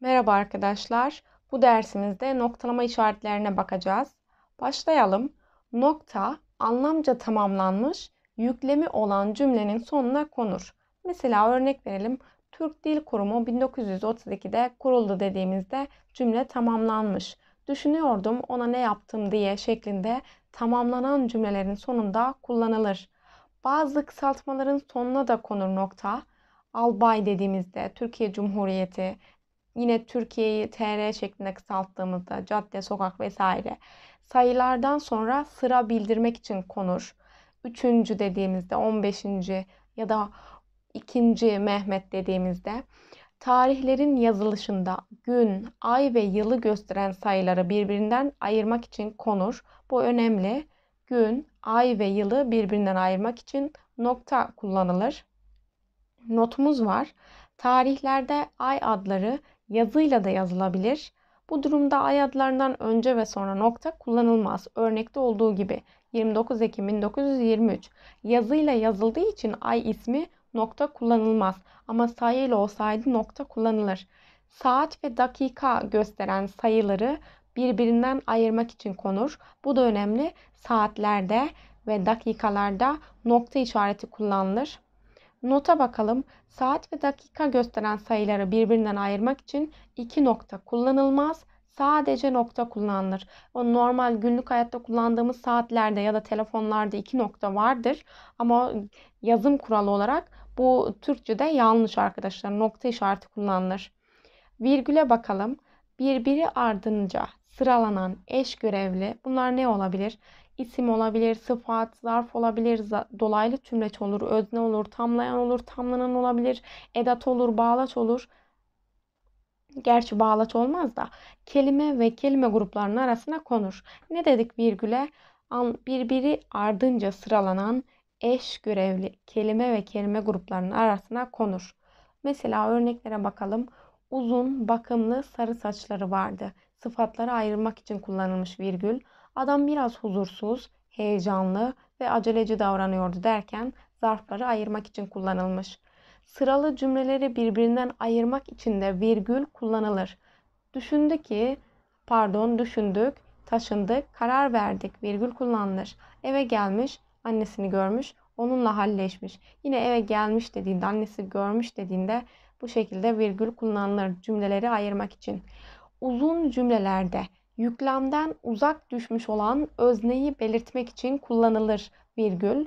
Merhaba arkadaşlar. Bu dersimizde noktalama işaretlerine bakacağız. Başlayalım. Nokta anlamca tamamlanmış yüklemi olan cümlenin sonuna konur. Mesela örnek verelim. Türk Dil Kurumu 1932'de kuruldu dediğimizde cümle tamamlanmış. Düşünüyordum ona ne yaptım diye şeklinde tamamlanan cümlelerin sonunda kullanılır. Bazı kısaltmaların sonuna da konur nokta albay dediğimizde Türkiye Cumhuriyeti, Yine Türkiye'yi TR şeklinde kısalttığımızda cadde, sokak vesaire sayılardan sonra sıra bildirmek için konur. Üçüncü dediğimizde, on beşinci ya da ikinci Mehmet dediğimizde tarihlerin yazılışında gün, ay ve yılı gösteren sayıları birbirinden ayırmak için konur. Bu önemli. Gün, ay ve yılı birbirinden ayırmak için nokta kullanılır. Notumuz var. Tarihlerde ay adları yazıyla da yazılabilir. Bu durumda ay adlarından önce ve sonra nokta kullanılmaz. Örnekte olduğu gibi 29 Ekim 1923 yazıyla yazıldığı için ay ismi nokta kullanılmaz. Ama sayıyla olsaydı nokta kullanılır. Saat ve dakika gösteren sayıları birbirinden ayırmak için konur. Bu da önemli. Saatlerde ve dakikalarda nokta işareti kullanılır. Nota bakalım. Saat ve dakika gösteren sayıları birbirinden ayırmak için iki nokta kullanılmaz. Sadece nokta kullanılır. O normal günlük hayatta kullandığımız saatlerde ya da telefonlarda iki nokta vardır. Ama yazım kuralı olarak bu Türkçe'de yanlış arkadaşlar. Nokta işareti kullanılır. Virgüle bakalım. Birbiri ardınca sıralanan eş görevli bunlar ne olabilir? isim olabilir, sıfat, zarf olabilir, dolaylı tümleç olur, özne olur, tamlayan olur, tamlanan olabilir, edat olur, bağlaç olur. Gerçi bağlaç olmaz da kelime ve kelime gruplarının arasına konur. Ne dedik virgüle? Birbiri ardınca sıralanan eş görevli kelime ve kelime gruplarının arasına konur. Mesela örneklere bakalım. Uzun, bakımlı, sarı saçları vardı. Sıfatları ayırmak için kullanılmış virgül. Adam biraz huzursuz, heyecanlı ve aceleci davranıyordu derken zarfları ayırmak için kullanılmış. Sıralı cümleleri birbirinden ayırmak için de virgül kullanılır. Düşündü ki, pardon düşündük, taşındık, karar verdik, virgül kullanılır. Eve gelmiş, annesini görmüş, onunla halleşmiş. Yine eve gelmiş dediğinde, annesi görmüş dediğinde bu şekilde virgül kullanılır cümleleri ayırmak için. Uzun cümlelerde yüklemden uzak düşmüş olan özneyi belirtmek için kullanılır virgül.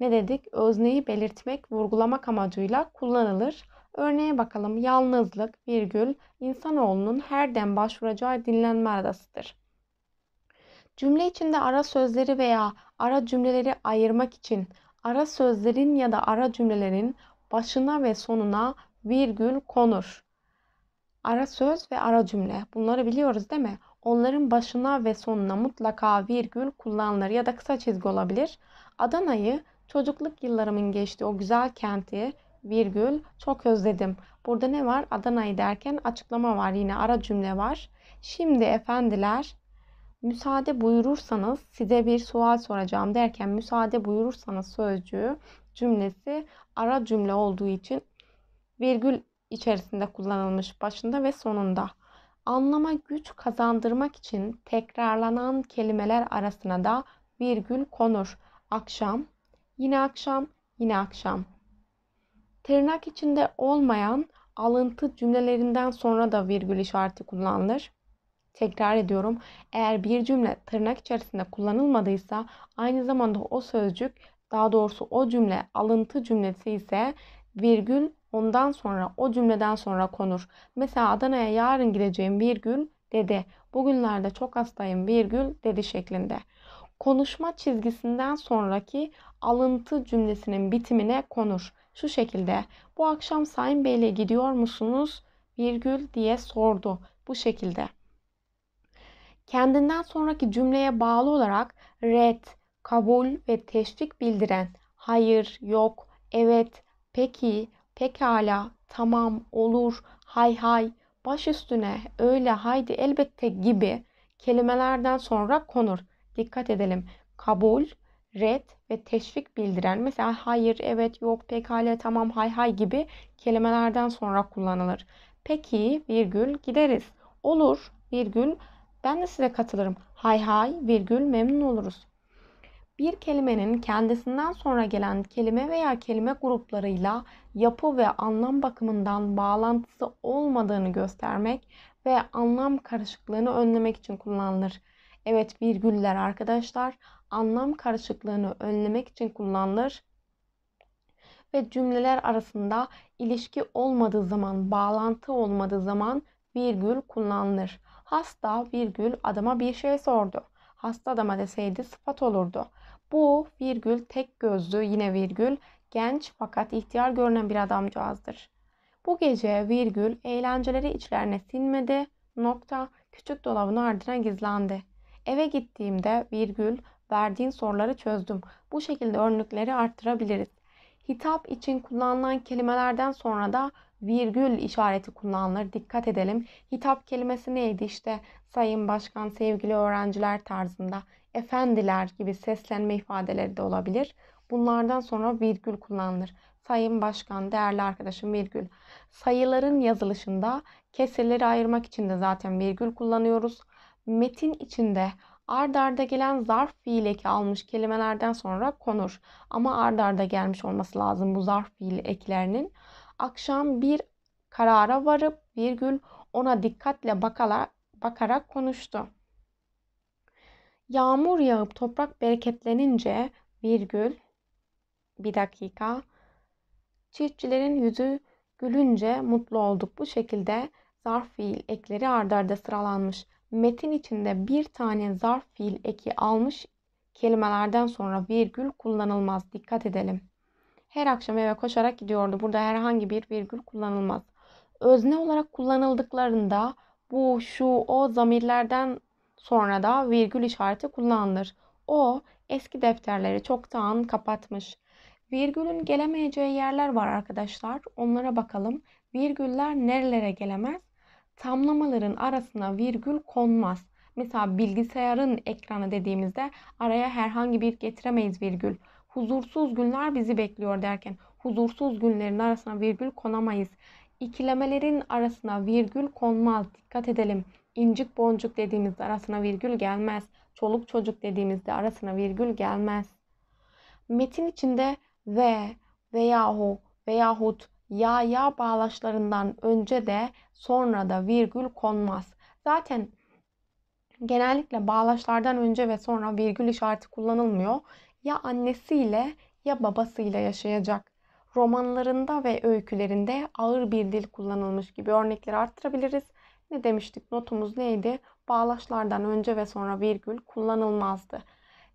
Ne dedik? Özneyi belirtmek, vurgulamak amacıyla kullanılır. Örneğe bakalım. Yalnızlık virgül insanoğlunun her dem başvuracağı dinlenme aradasıdır. Cümle içinde ara sözleri veya ara cümleleri ayırmak için ara sözlerin ya da ara cümlelerin başına ve sonuna virgül konur. Ara söz ve ara cümle. Bunları biliyoruz değil mi? onların başına ve sonuna mutlaka virgül kullanılır ya da kısa çizgi olabilir. Adana'yı, çocukluk yıllarımın geçtiği o güzel kenti virgül çok özledim. Burada ne var? Adana'yı derken açıklama var yine ara cümle var. Şimdi efendiler müsaade buyurursanız size bir sual soracağım derken müsaade buyurursanız sözcüğü cümlesi ara cümle olduğu için virgül içerisinde kullanılmış başında ve sonunda anlama güç kazandırmak için tekrarlanan kelimeler arasına da virgül konur. Akşam, yine akşam, yine akşam. Tırnak içinde olmayan alıntı cümlelerinden sonra da virgül işareti kullanılır. Tekrar ediyorum. Eğer bir cümle tırnak içerisinde kullanılmadıysa aynı zamanda o sözcük daha doğrusu o cümle alıntı cümlesi ise virgül Ondan sonra o cümleden sonra konur. Mesela Adana'ya yarın gideceğim virgül dedi. Bugünlerde çok hastayım virgül dedi şeklinde. Konuşma çizgisinden sonraki alıntı cümlesinin bitimine konur. Şu şekilde bu akşam Sayın Bey'le gidiyor musunuz virgül diye sordu. Bu şekilde. Kendinden sonraki cümleye bağlı olarak red, kabul ve teşvik bildiren hayır, yok, evet, peki, pekala, tamam, olur, hay hay, baş üstüne, öyle, haydi, elbette gibi kelimelerden sonra konur. Dikkat edelim. Kabul, red ve teşvik bildiren mesela hayır, evet, yok, pekala, tamam, hay hay gibi kelimelerden sonra kullanılır. Peki virgül gideriz. Olur virgül ben de size katılırım. Hay hay virgül memnun oluruz bir kelimenin kendisinden sonra gelen kelime veya kelime gruplarıyla yapı ve anlam bakımından bağlantısı olmadığını göstermek ve anlam karışıklığını önlemek için kullanılır. Evet virgüller arkadaşlar anlam karışıklığını önlemek için kullanılır ve cümleler arasında ilişki olmadığı zaman, bağlantı olmadığı zaman virgül kullanılır. Hasta virgül adama bir şey sordu. Hasta adama deseydi sıfat olurdu. Bu virgül tek gözlü yine virgül genç fakat ihtiyar görünen bir adamcağızdır. Bu gece virgül eğlenceleri içlerine sinmedi nokta küçük dolabın ardına gizlendi. Eve gittiğimde virgül verdiğin soruları çözdüm. Bu şekilde örnekleri arttırabiliriz. Hitap için kullanılan kelimelerden sonra da virgül işareti kullanılır. Dikkat edelim. Hitap kelimesi neydi? İşte sayın başkan, sevgili öğrenciler tarzında efendiler gibi seslenme ifadeleri de olabilir. Bunlardan sonra virgül kullanılır. Sayın Başkan, değerli arkadaşım virgül. Sayıların yazılışında kesirleri ayırmak için de zaten virgül kullanıyoruz. Metin içinde ard arda gelen zarf fiil eki almış kelimelerden sonra konur. Ama ard arda gelmiş olması lazım bu zarf fiil eklerinin akşam bir karara varıp virgül ona dikkatle bakala, bakarak konuştu. Yağmur yağıp toprak bereketlenince virgül bir dakika çiftçilerin yüzü gülünce mutlu olduk. Bu şekilde zarf fiil ekleri ardarda arda sıralanmış. Metin içinde bir tane zarf fiil eki almış kelimelerden sonra virgül kullanılmaz. Dikkat edelim her akşam eve koşarak gidiyordu. Burada herhangi bir virgül kullanılmaz. Özne olarak kullanıldıklarında bu, şu, o zamirlerden sonra da virgül işareti kullanılır. O eski defterleri çoktan kapatmış. Virgülün gelemeyeceği yerler var arkadaşlar. Onlara bakalım. Virgüller nerelere gelemez? Tamlamaların arasına virgül konmaz. Mesela bilgisayarın ekranı dediğimizde araya herhangi bir getiremeyiz virgül. Huzursuz günler bizi bekliyor derken huzursuz günlerin arasına virgül konamayız. İkilemelerin arasına virgül konmaz. Dikkat edelim. İncik boncuk dediğimizde arasına virgül gelmez. Çoluk çocuk dediğimizde arasına virgül gelmez. Metin içinde ve veyahu veyahut ya ya bağlaçlarından önce de sonra da virgül konmaz. Zaten genellikle bağlaçlardan önce ve sonra virgül işareti kullanılmıyor ya annesiyle ya babasıyla yaşayacak. Romanlarında ve öykülerinde ağır bir dil kullanılmış gibi örnekleri arttırabiliriz. Ne demiştik notumuz neydi? Bağlaçlardan önce ve sonra virgül kullanılmazdı.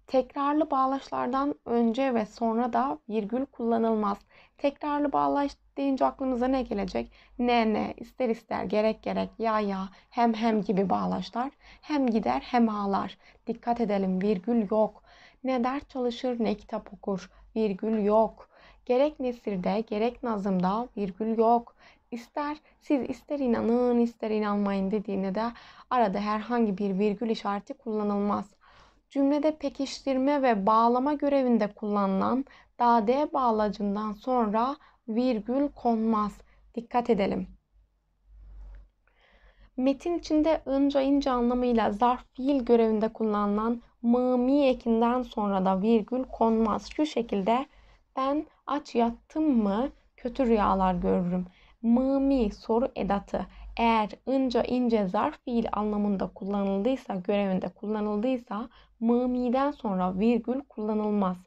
Tekrarlı bağlaçlardan önce ve sonra da virgül kullanılmaz. Tekrarlı bağlaç deyince aklımıza ne gelecek? Ne ne, ister ister, gerek gerek, ya ya, hem hem gibi bağlaçlar. Hem gider hem ağlar. Dikkat edelim virgül yok. Ne ders çalışır ne kitap okur. Virgül yok. Gerek nesirde gerek nazımda virgül yok. İster siz ister inanın ister inanmayın dediğine de arada herhangi bir virgül işareti kullanılmaz. Cümlede pekiştirme ve bağlama görevinde kullanılan dade bağlacından sonra virgül konmaz. Dikkat edelim. Metin içinde ınca ince anlamıyla zarf fiil görevinde kullanılan Mami ekinden sonra da virgül konmaz. Şu şekilde ben aç yattım mı kötü rüyalar görürüm. Mami soru edatı. Eğer ınca ince zarf fiil anlamında kullanıldıysa, görevinde kullanıldıysa Mami'den sonra virgül kullanılmaz.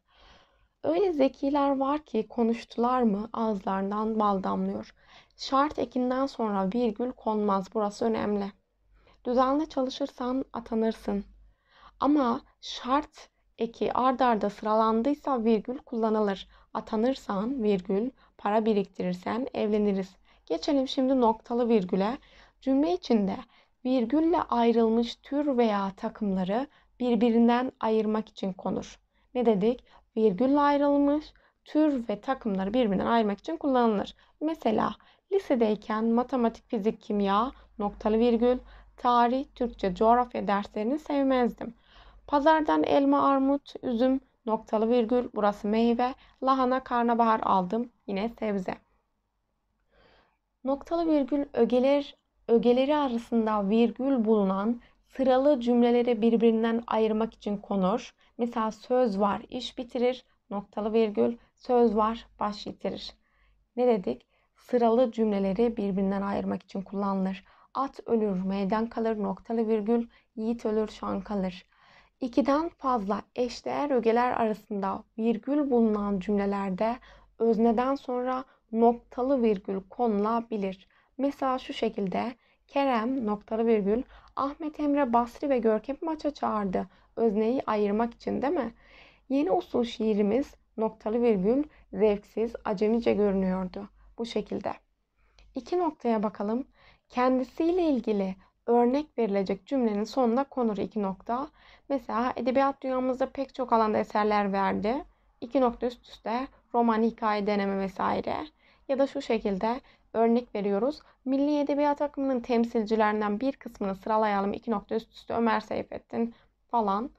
Öyle zekiler var ki konuştular mı ağızlarından bal damlıyor. Şart ekinden sonra virgül konmaz. Burası önemli. Düzenli çalışırsan atanırsın. Ama şart eki ard arda sıralandıysa virgül kullanılır. Atanırsan virgül, para biriktirirsen evleniriz. Geçelim şimdi noktalı virgüle. Cümle içinde virgülle ayrılmış tür veya takımları birbirinden ayırmak için konur. Ne dedik? Virgülle ayrılmış tür ve takımları birbirinden ayırmak için kullanılır. Mesela lisedeyken matematik, fizik, kimya, noktalı virgül, tarih, Türkçe, coğrafya derslerini sevmezdim. Pazardan elma, armut, üzüm, noktalı virgül, burası meyve, lahana, karnabahar aldım, yine sebze. Noktalı virgül ögeler, ögeleri arasında virgül bulunan sıralı cümleleri birbirinden ayırmak için konur. Mesela söz var, iş bitirir, noktalı virgül, söz var, baş yitirir. Ne dedik? Sıralı cümleleri birbirinden ayırmak için kullanılır. At ölür, meydan kalır, noktalı virgül, yiğit ölür, şan kalır. İkiden fazla eşdeğer ögeler arasında virgül bulunan cümlelerde özneden sonra noktalı virgül konulabilir. Mesela şu şekilde Kerem noktalı virgül Ahmet Emre Basri ve Görkem maça çağırdı. Özneyi ayırmak için değil mi? Yeni usul şiirimiz noktalı virgül zevksiz acemice görünüyordu. Bu şekilde. İki noktaya bakalım. Kendisiyle ilgili örnek verilecek cümlenin sonunda konur iki nokta. Mesela edebiyat dünyamızda pek çok alanda eserler verdi. İki nokta üst üste roman, hikaye, deneme vesaire. Ya da şu şekilde örnek veriyoruz. Milli edebiyat akımının temsilcilerinden bir kısmını sıralayalım. İki nokta üst üste Ömer Seyfettin falan.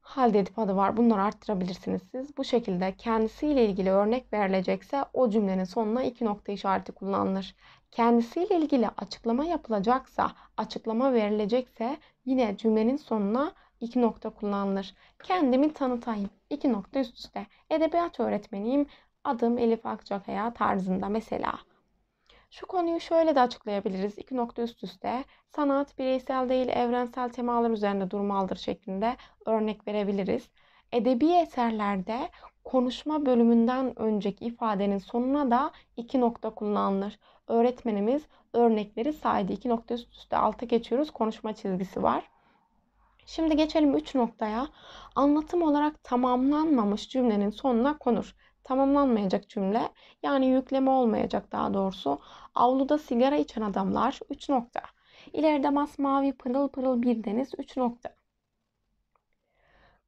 Halde Edip adı var. Bunları arttırabilirsiniz siz. Bu şekilde kendisiyle ilgili örnek verilecekse o cümlenin sonuna iki nokta işareti kullanılır kendisiyle ilgili açıklama yapılacaksa, açıklama verilecekse yine cümlenin sonuna iki nokta kullanılır. Kendimi tanıtayım. İki nokta üst üste. Edebiyat öğretmeniyim. Adım Elif Akçakaya tarzında mesela. Şu konuyu şöyle de açıklayabiliriz. İki nokta üst üste sanat bireysel değil evrensel temalar üzerinde durmalıdır şeklinde örnek verebiliriz. Edebi eserlerde konuşma bölümünden önceki ifadenin sonuna da iki nokta kullanılır öğretmenimiz örnekleri saydı. İki nokta üst üste alta geçiyoruz. Konuşma çizgisi var. Şimdi geçelim 3 noktaya. Anlatım olarak tamamlanmamış cümlenin sonuna konur. Tamamlanmayacak cümle yani yükleme olmayacak daha doğrusu. Avluda sigara içen adamlar 3 nokta. İleride masmavi pırıl pırıl bir deniz 3 nokta.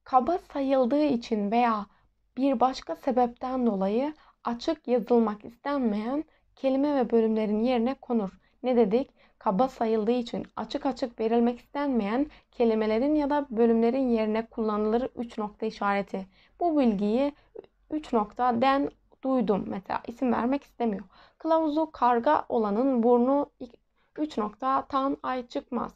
Kaba sayıldığı için veya bir başka sebepten dolayı açık yazılmak istenmeyen kelime ve bölümlerin yerine konur. Ne dedik? Kaba sayıldığı için açık açık verilmek istenmeyen kelimelerin ya da bölümlerin yerine kullanılır 3 nokta işareti. Bu bilgiyi 3 nokta den duydum mesela isim vermek istemiyor. Kılavuzu karga olanın burnu 3 nokta tam ay çıkmaz.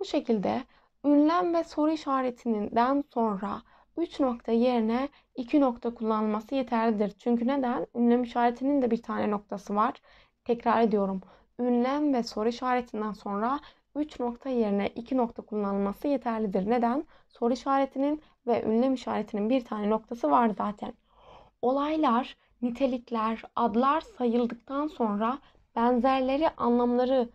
Bu şekilde ünlem ve soru işaretinden sonra 3 nokta yerine 2 nokta kullanılması yeterlidir. Çünkü neden? Ünlem işaretinin de bir tane noktası var. Tekrar ediyorum. Ünlem ve soru işaretinden sonra 3 nokta yerine 2 nokta kullanılması yeterlidir. Neden? Soru işaretinin ve ünlem işaretinin bir tane noktası var zaten. Olaylar, nitelikler, adlar sayıldıktan sonra benzerleri anlamları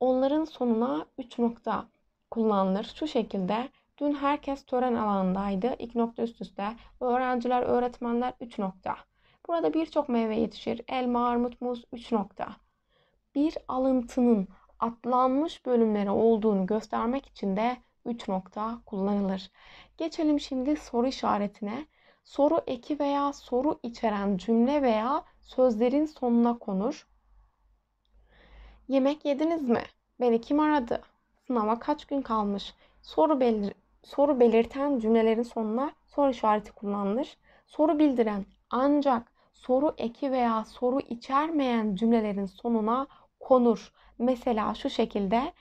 onların sonuna 3 nokta kullanılır. Şu şekilde Dün herkes tören alanındaydı. İki nokta üst üste. Öğrenciler, öğretmenler 3 nokta. Burada birçok meyve yetişir. Elma, armut, muz 3 nokta. Bir alıntının atlanmış bölümleri olduğunu göstermek için de 3 nokta kullanılır. Geçelim şimdi soru işaretine. Soru eki veya soru içeren cümle veya sözlerin sonuna konur. Yemek yediniz mi? Beni kim aradı? Sınava kaç gün kalmış? Soru belir soru belirten cümlelerin sonuna soru işareti kullanılır. Soru bildiren ancak soru eki veya soru içermeyen cümlelerin sonuna konur. Mesela şu şekilde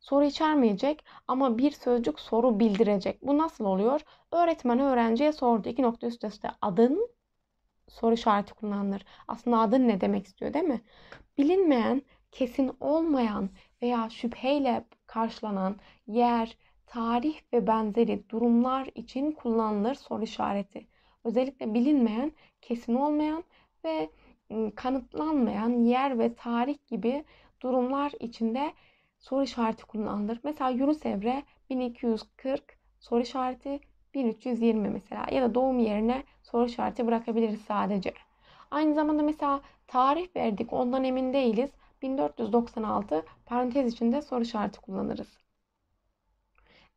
soru içermeyecek ama bir sözcük soru bildirecek. Bu nasıl oluyor? Öğretmen öğrenciye sordu. İki nokta üst üste adın soru işareti kullanılır. Aslında adın ne demek istiyor değil mi? Bilinmeyen, kesin olmayan veya şüpheyle karşılanan yer, tarih ve benzeri durumlar için kullanılır soru işareti. Özellikle bilinmeyen, kesin olmayan ve ıı, kanıtlanmayan yer ve tarih gibi durumlar içinde soru işareti kullanılır. Mesela Yunus Evre 1240 soru işareti 1320 mesela ya da doğum yerine soru işareti bırakabiliriz sadece. Aynı zamanda mesela tarih verdik ondan emin değiliz. 1496 parantez içinde soru işareti kullanırız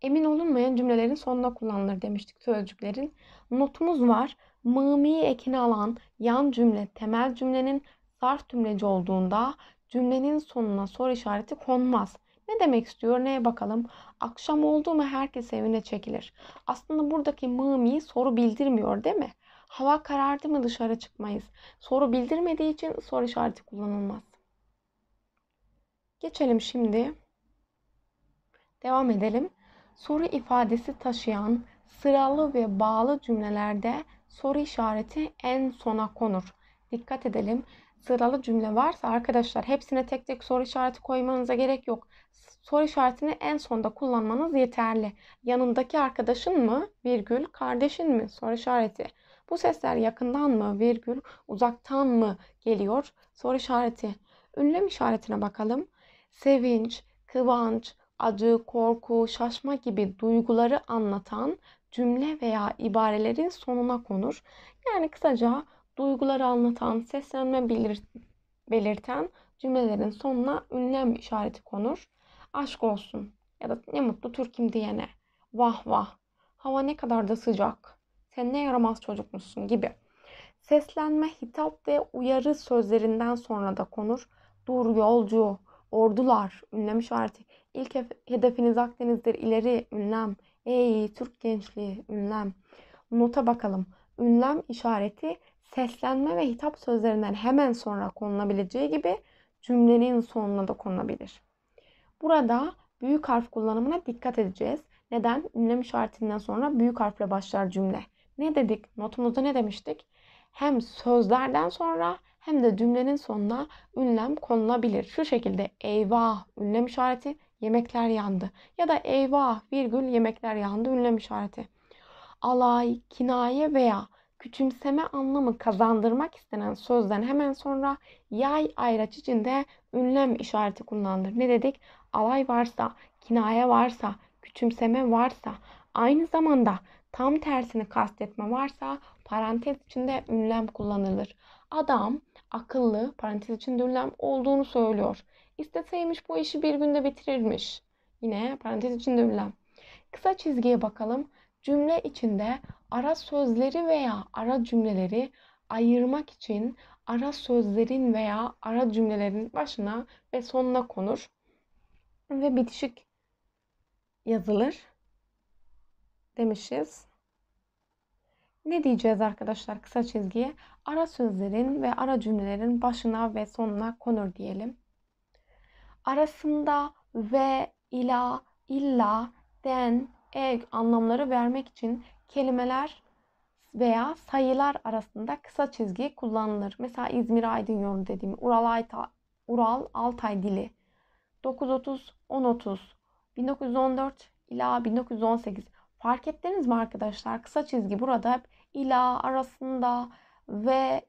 emin olunmayan cümlelerin sonuna kullanılır demiştik sözcüklerin. Notumuz var. Mımi ekini alan yan cümle temel cümlenin zarf cümleci olduğunda cümlenin sonuna soru işareti konmaz. Ne demek istiyor? Neye bakalım? Akşam oldu mu herkes evine çekilir. Aslında buradaki mımi soru bildirmiyor değil mi? Hava karardı mı dışarı çıkmayız. Soru bildirmediği için soru işareti kullanılmaz. Geçelim şimdi. Devam edelim soru ifadesi taşıyan sıralı ve bağlı cümlelerde soru işareti en sona konur. Dikkat edelim. Sıralı cümle varsa arkadaşlar hepsine tek tek soru işareti koymanıza gerek yok. Soru işaretini en sonda kullanmanız yeterli. Yanındaki arkadaşın mı? Virgül. Kardeşin mi? Soru işareti. Bu sesler yakından mı? Virgül. Uzaktan mı geliyor? Soru işareti. Ünlem işaretine bakalım. Sevinç, kıvanç, acı, korku, şaşma gibi duyguları anlatan cümle veya ibarelerin sonuna konur. Yani kısaca duyguları anlatan, seslenme belirten cümlelerin sonuna ünlem işareti konur. Aşk olsun ya da ne mutlu Türk'üm diyene, vah vah, hava ne kadar da sıcak, sen ne yaramaz çocukmuşsun gibi. Seslenme, hitap ve uyarı sözlerinden sonra da konur. Dur yolcu, ordular, ünlem işareti, İlk hedefiniz Akdeniz'dir ileri ünlem. Ey Türk gençliği ünlem. Nota bakalım. Ünlem işareti seslenme ve hitap sözlerinden hemen sonra konulabileceği gibi cümlenin sonuna da konulabilir. Burada büyük harf kullanımına dikkat edeceğiz. Neden? Ünlem işaretinden sonra büyük harfle başlar cümle. Ne dedik? Notumuzda ne demiştik? Hem sözlerden sonra hem de cümlenin sonuna ünlem konulabilir. Şu şekilde eyvah ünlem işareti yemekler yandı. Ya da eyvah virgül yemekler yandı ünlem işareti. Alay, kinaye veya küçümseme anlamı kazandırmak istenen sözden hemen sonra yay ayraç içinde ünlem işareti kullanılır. Ne dedik? Alay varsa, kinaye varsa, küçümseme varsa, aynı zamanda tam tersini kastetme varsa parantez içinde ünlem kullanılır. Adam akıllı parantez içinde ünlem olduğunu söylüyor. İsteseymiş bu işi bir günde bitirirmiş. Yine parantez içinde ünlem. Kısa çizgiye bakalım. Cümle içinde ara sözleri veya ara cümleleri ayırmak için ara sözlerin veya ara cümlelerin başına ve sonuna konur ve bitişik yazılır demişiz. Ne diyeceğiz arkadaşlar kısa çizgiye? Ara sözlerin ve ara cümlelerin başına ve sonuna konur diyelim arasında ve, ila, illa, den, eg anlamları vermek için kelimeler veya sayılar arasında kısa çizgi kullanılır. Mesela İzmir Aydın yolu dediğim Ural, Ayta, Ural Altay dili 930 1030 1914 ila 1918 fark ettiniz mi arkadaşlar? Kısa çizgi burada hep ila arasında ve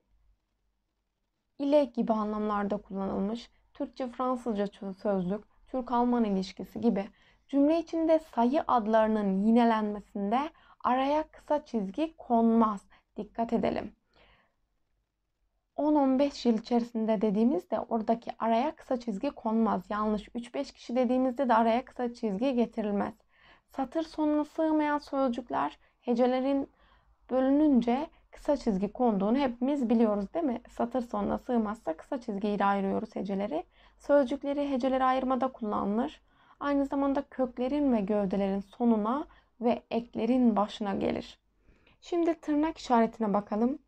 ile gibi anlamlarda kullanılmış. Türkçe-Fransızca sözlük, Türk-Alman ilişkisi gibi cümle içinde sayı adlarının yinelenmesinde araya kısa çizgi konmaz. Dikkat edelim. 10-15 yıl içerisinde dediğimizde oradaki araya kısa çizgi konmaz. Yanlış 3-5 kişi dediğimizde de araya kısa çizgi getirilmez. Satır sonuna sığmayan sözcükler hecelerin bölününce kısa çizgi konduğunu hepimiz biliyoruz değil mi? Satır sonuna sığmazsa kısa çizgiyle ayırıyoruz heceleri. Sözcükleri hecelere ayırmada kullanılır. Aynı zamanda köklerin ve gövdelerin sonuna ve eklerin başına gelir. Şimdi tırnak işaretine bakalım.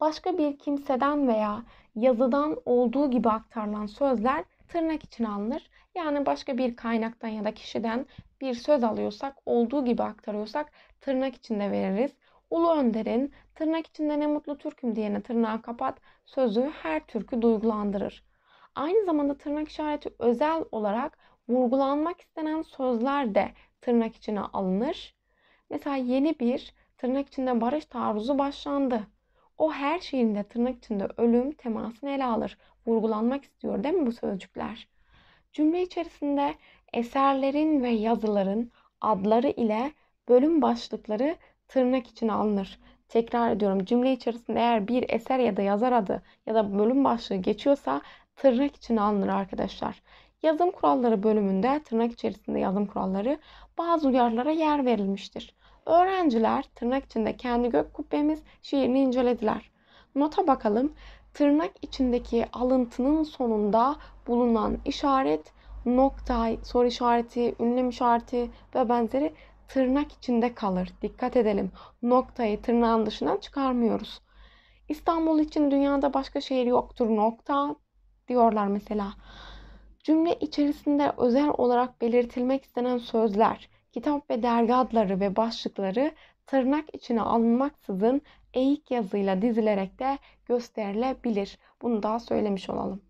Başka bir kimseden veya yazıdan olduğu gibi aktarılan sözler tırnak için alınır. Yani başka bir kaynaktan ya da kişiden bir söz alıyorsak, olduğu gibi aktarıyorsak tırnak içinde veririz. Ulu Önder'in tırnak içinde ne mutlu Türk'üm diyene tırnağı kapat sözü her Türk'ü duygulandırır. Aynı zamanda tırnak işareti özel olarak vurgulanmak istenen sözler de tırnak içine alınır. Mesela yeni bir tırnak içinde barış taarruzu başlandı. O her şeyinde tırnak içinde ölüm temasını ele alır. Vurgulanmak istiyor değil mi bu sözcükler? Cümle içerisinde eserlerin ve yazıların adları ile bölüm başlıkları tırnak içine alınır. Tekrar ediyorum cümle içerisinde eğer bir eser ya da yazar adı ya da bölüm başlığı geçiyorsa tırnak içine alınır arkadaşlar. Yazım kuralları bölümünde tırnak içerisinde yazım kuralları bazı uyarılara yer verilmiştir. Öğrenciler tırnak içinde kendi gök kubbemiz şiirini incelediler. Nota bakalım. Tırnak içindeki alıntının sonunda bulunan işaret, nokta, soru işareti, ünlem işareti ve benzeri tırnak içinde kalır. Dikkat edelim. Noktayı tırnağın dışından çıkarmıyoruz. İstanbul için dünyada başka şehir yoktur nokta diyorlar mesela. Cümle içerisinde özel olarak belirtilmek istenen sözler, kitap ve dergi adları ve başlıkları tırnak içine alınmaksızın eğik yazıyla dizilerek de gösterilebilir. Bunu daha söylemiş olalım.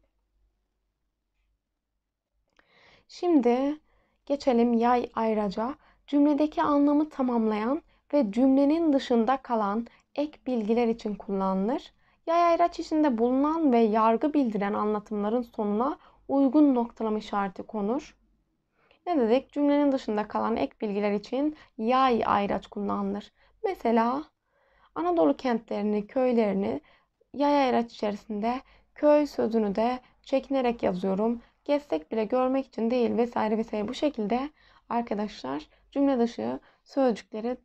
Şimdi geçelim yay ayraca cümledeki anlamı tamamlayan ve cümlenin dışında kalan ek bilgiler için kullanılır. Yay ayraç içinde bulunan ve yargı bildiren anlatımların sonuna uygun noktalama işareti konur. Ne dedik? Cümlenin dışında kalan ek bilgiler için yay ayraç kullanılır. Mesela Anadolu kentlerini, köylerini yay ayraç içerisinde köy sözünü de çekinerek yazıyorum. Gezsek bile görmek için değil vesaire vesaire bu şekilde arkadaşlar cümle dışı sözcükleri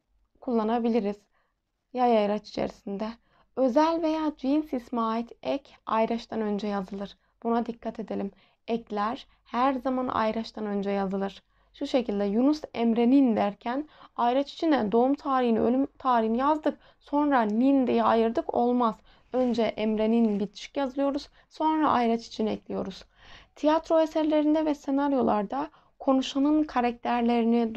kullanabiliriz. Yay ayraç içerisinde. Özel veya cins isme ait ek ayraçtan önce yazılır. Buna dikkat edelim. Ekler her zaman ayraçtan önce yazılır. Şu şekilde Yunus Emre'nin derken ayraç içine doğum tarihini, ölüm tarihini yazdık. Sonra nin diye ayırdık olmaz. Önce Emre'nin bitişik yazıyoruz. Sonra ayraç için ekliyoruz. Tiyatro eserlerinde ve senaryolarda konuşanın karakterlerini,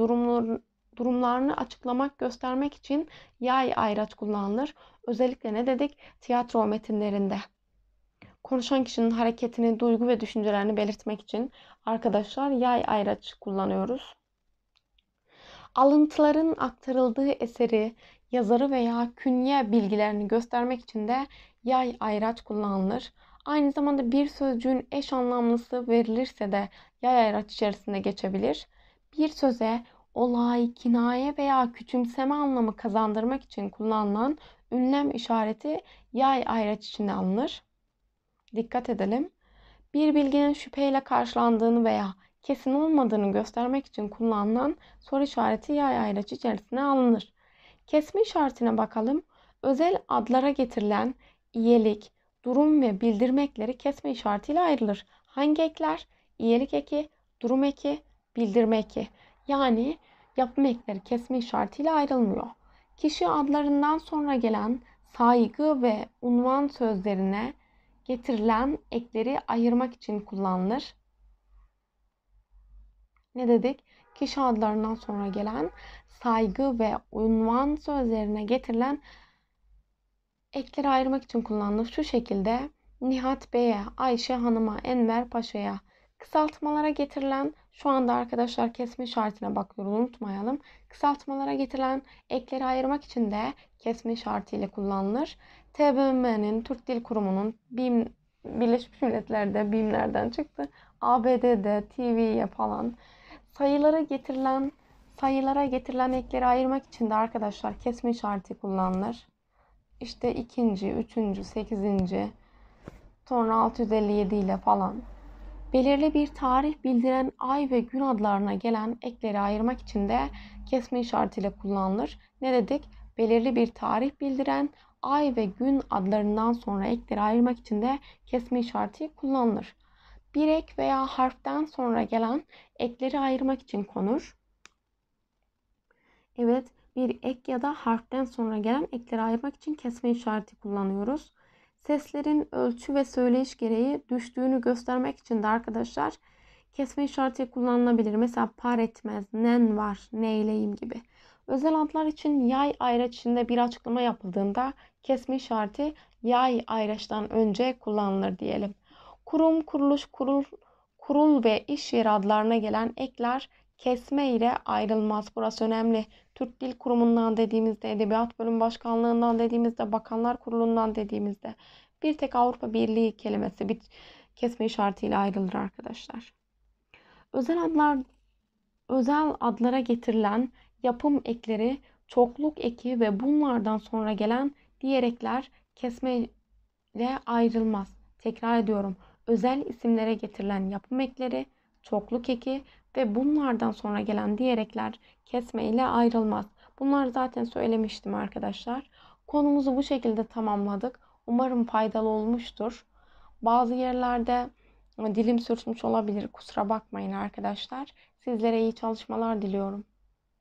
durumlarını, açıklamak, göstermek için yay ayraç kullanılır. Özellikle ne dedik? Tiyatro metinlerinde. Konuşan kişinin hareketini, duygu ve düşüncelerini belirtmek için arkadaşlar yay ayraç kullanıyoruz. Alıntıların aktarıldığı eseri, yazarı veya künye bilgilerini göstermek için de yay ayraç kullanılır. Aynı zamanda bir sözcüğün eş anlamlısı verilirse de yay ayraç içerisinde geçebilir. Bir söze olay, kinaye veya küçümseme anlamı kazandırmak için kullanılan ünlem işareti yay ayraç içinde alınır. Dikkat edelim. Bir bilginin şüpheyle karşılandığını veya kesin olmadığını göstermek için kullanılan soru işareti yay ayraç içerisine alınır. Kesme işaretine bakalım. Özel adlara getirilen iyelik, durum ve bildirmekleri kesme işaretiyle ayrılır. Hangi ekler? İyelik eki, durum eki, bildirme eki. Yani yapım ekleri kesme işaretiyle ayrılmıyor. Kişi adlarından sonra gelen saygı ve unvan sözlerine getirilen ekleri ayırmak için kullanılır. Ne dedik? Kişi adlarından sonra gelen saygı ve unvan sözlerine getirilen ekleri ayırmak için kullanılır. Şu şekilde Nihat Bey'e, Ayşe Hanım'a, Enver Paşa'ya kısaltmalara getirilen şu anda arkadaşlar kesme şartına bakıyoruz unutmayalım. Kısaltmalara getirilen ekleri ayırmak için de kesme işareti ile kullanılır. TBMM'nin, Türk Dil Kurumu'nun, BİM, Birleşmiş Milletler'de BİM'lerden çıktı. ABD'de, TV'ye falan sayılara getirilen sayılara getirilen ekleri ayırmak için de arkadaşlar kesme işareti kullanılır işte ikinci, üçüncü, sekizinci, sonra 657 ile falan belirli bir tarih bildiren ay ve gün adlarına gelen ekleri ayırmak için de kesme işaretiyle kullanılır. Ne dedik? Belirli bir tarih bildiren ay ve gün adlarından sonra ekleri ayırmak için de kesme işareti kullanılır. Bir ek veya harften sonra gelen ekleri ayırmak için konur. Evet, bir ek ya da harften sonra gelen ekleri ayırmak için kesme işareti kullanıyoruz. Seslerin ölçü ve söyleyiş gereği düştüğünü göstermek için de arkadaşlar kesme işareti kullanılabilir. Mesela par etmez, nen var, neyleyim gibi. Özel antlar için yay ayraçında bir açıklama yapıldığında kesme işareti yay ayraçtan önce kullanılır diyelim. Kurum, kuruluş, kurul, kurul ve iş yeri adlarına gelen ekler kesme ile ayrılmaz. Burası önemli. Türk Dil Kurumu'ndan dediğimizde, Edebiyat Bölüm Başkanlığı'ndan dediğimizde, Bakanlar Kurulu'ndan dediğimizde bir tek Avrupa Birliği kelimesi bir kesme işaretiyle ayrılır arkadaşlar. Özel adlar özel adlara getirilen yapım ekleri, çokluk eki ve bunlardan sonra gelen diğer ekler kesme ile ayrılmaz. Tekrar ediyorum. Özel isimlere getirilen yapım ekleri, çokluk eki ve bunlardan sonra gelen diğer ekler kesme ile ayrılmaz. Bunları zaten söylemiştim arkadaşlar. Konumuzu bu şekilde tamamladık. Umarım faydalı olmuştur. Bazı yerlerde e, dilim sürçmüş olabilir. Kusura bakmayın arkadaşlar. Sizlere iyi çalışmalar diliyorum.